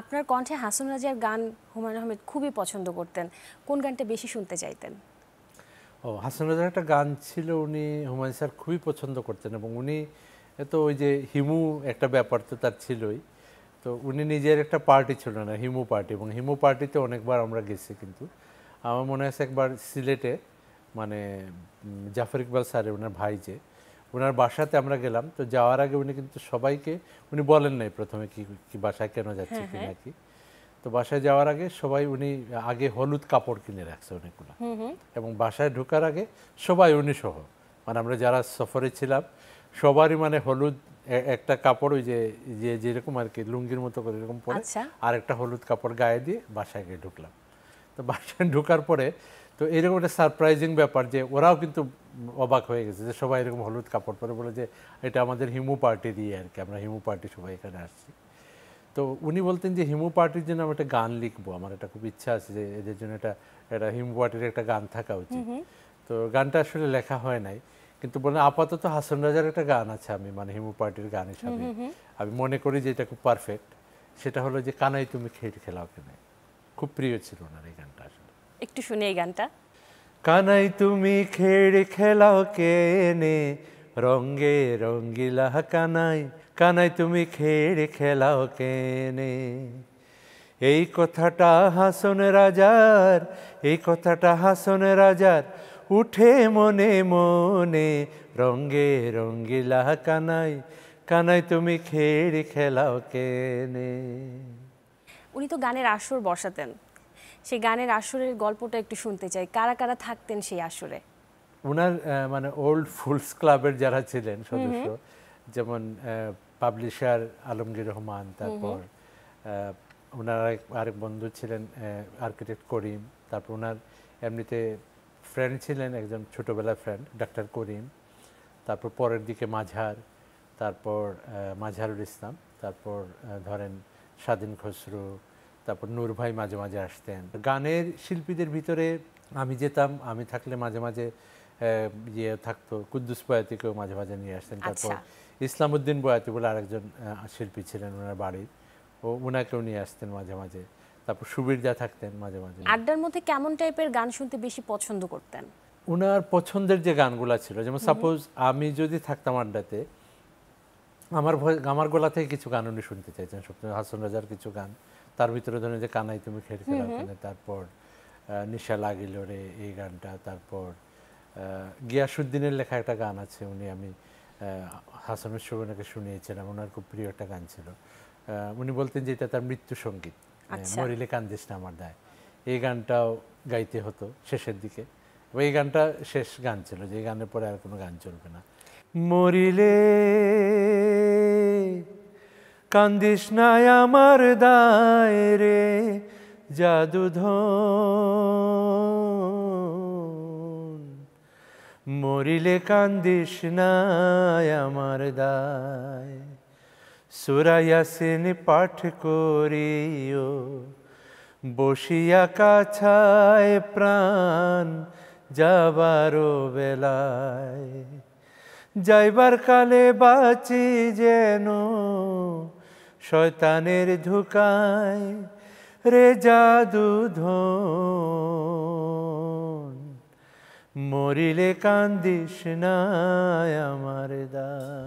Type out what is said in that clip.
আপনার কণ্ঠে হাসন রাজার গান হুমায়ুন আহমেদ খুবই পছন্দ করতেন কোন গানটা বেশি শুনতে চাইতেন ও হাসান রাজার একটা গান ছিল উনি হুমায়ুন স্যার খুবই পছন্দ করতেন এবং উনি তো ওই যে হিমু একটা ব্যাপার তো তার ছিলই তো উনি নিজের একটা পার্টি ছিল না হিমু পার্টি এবং হিমু পার্টিতে অনেকবার আমরা গেছি কিন্তু আমার মনে আছে একবার সিলেটে মানে জাফর ইকবাল স্যার ওনার ভাই যে ওনার বাসাতে আমরা গেলাম তো যাওয়ার আগে উনি কিন্তু সবাইকে উনি বলেন নাই প্রথমে কি কি বাসায় কেন হ্যাঁ, যাচ্ছে হ্যাঁ। কি নাকি তো বাসায় যাওয়ার আগে সবাই উনি আগে হলুদ কাপড় কিনে রাখছে অনেকগুলো এবং বাসায় ঢোকার আগে সবাই উনি সহ মানে আমরা যারা সফরে ছিলাম সবারই মানে হলুদ একটা কাপড় ওই যে যে যেরকম আর কি লুঙ্গির মতো করে এরকম পরে আচ্ছা। আর একটা হলুদ কাপড় গায়ে দিয়ে বাসায় গিয়ে ঢুকলাম তো বাসায় ঢোকার পরে তো এইরকম একটা সারপ্রাইজিং ব্যাপার যে ওরাও কিন্তু অবাক হয়ে গেছে যে সবাই এরকম হলুদ কাপড় পরে বলে যে এটা আমাদের হিমু পার্টি দিয়ে আর কি আমরা হিমু পার্টি সবাই এখানে আসছি তো উনি বলতেন যে হিমু পার্টির জন্য আমি একটা গান লিখবো আমার একটা খুব ইচ্ছা আছে যে এদের জন্য এটা একটা হিমু পার্টির একটা গান থাকা উচিত তো গানটা আসলে লেখা হয় নাই কিন্তু বলেন আপাতত হাসান রাজার একটা গান আছে আমি মানে হিমু পার্টির গান হিসাবে আমি মনে করি যে এটা খুব পারফেক্ট সেটা হলো যে কানাই তুমি খেট খেলাও কেনে খুব প্রিয় ছিল ওনার এই গানটা আসলে একটু শুনি এই গানটা কানাই তুমি খেড় খেলাও কেনে রঙ্গে রঙ্গিলা কানাই কানাই তুমি খেড়ে খেলাও কেনে এই কথাটা হাসন রাজার এই কথাটা হাসন রাজার উঠে মনে মনে রঙ্গে রঙ্গিলা কানাই কানাই তুমি খেড় খেলাও কেনে উনি তো গানের আসর বসাতেন সেই গানের আসরের গল্পটা একটু শুনতে চাই কারা কারা থাকতেন সেই আসরে ওনার মানে ওল্ড ফুলস ক্লাবের যারা ছিলেন সদস্য যেমন পাবলিশার আলমগীর রহমান তারপর ওনার আরেক বন্ধু ছিলেন আর্কিটেক্ট করিম তারপর ওনার এমনিতে ফ্রেন্ড ছিলেন একজন ছোটোবেলার ফ্রেন্ড ডাক্তার করিম তারপর পরের দিকে মাঝার তারপর মাঝারুল ইসলাম তারপর ধরেন স্বাধীন খসরু তারপর নূর ভাই মাঝে মাঝে আসতেন গানের শিল্পীদের ভিতরে আমি যেতাম আমি থাকলে মাঝে মাঝে ইয়ে থাকতো কুদ্দুস বয়াতিকেও মাঝে মাঝে নিয়ে আসতেন আচ্ছা। তারপর ইসলামউদ্দিন বয়াতি বলে আরেকজন শিল্পী ছিলেন ওনার বাড়ির ও ওনাকেও নিয়ে আসতেন মাঝে মাঝে তারপর সুবীর যা থাকতেন মাঝে মাঝে আড্ডার মধ্যে কেমন টাইপের গান শুনতে বেশি পছন্দ করতেন ওনার পছন্দের যে গানগুলো ছিল যেমন সাপোজ আমি যদি থাকতাম আড্ডাতে আমার ভয় আমার গলা থেকে কিছু গান উনি শুনতে চাইছেন সপ্তম হাসন রাজার কিছু গান তার ভিতরে ধরেন যে কানাই তুমি খের খেলা তারপর নিশা লাগিল রে এই গানটা তারপর গিয়াসুদ্দিনের লেখা একটা গান আছে উনি আমি হাসানুর সুবর্ণাকে শুনিয়েছিলাম ওনার খুব প্রিয় একটা গান ছিল উনি বলতেন যে এটা তার মৃত্যু সঙ্গীত আচ্ছা। মরিলে কান্দিস না আমার দায় এই গানটাও গাইতে হতো শেষের দিকে এই গানটা শেষ গান ছিল যে গানের পরে আর কোনো গান চলবে না মরিলে কান্দিস নাই আমার দায় রে জাদুধন মরিলে কান্দিস নাই আমার দায় সুরাইয়া সেন পাঠ করিও বসিয়া কাছায় প্রাণ যাবারও বেলায় যাইবার কালে বাঁচি যেন শয়তানের ধুকায় রে জাদু ধন মরিলে কান্দিস না আমার দা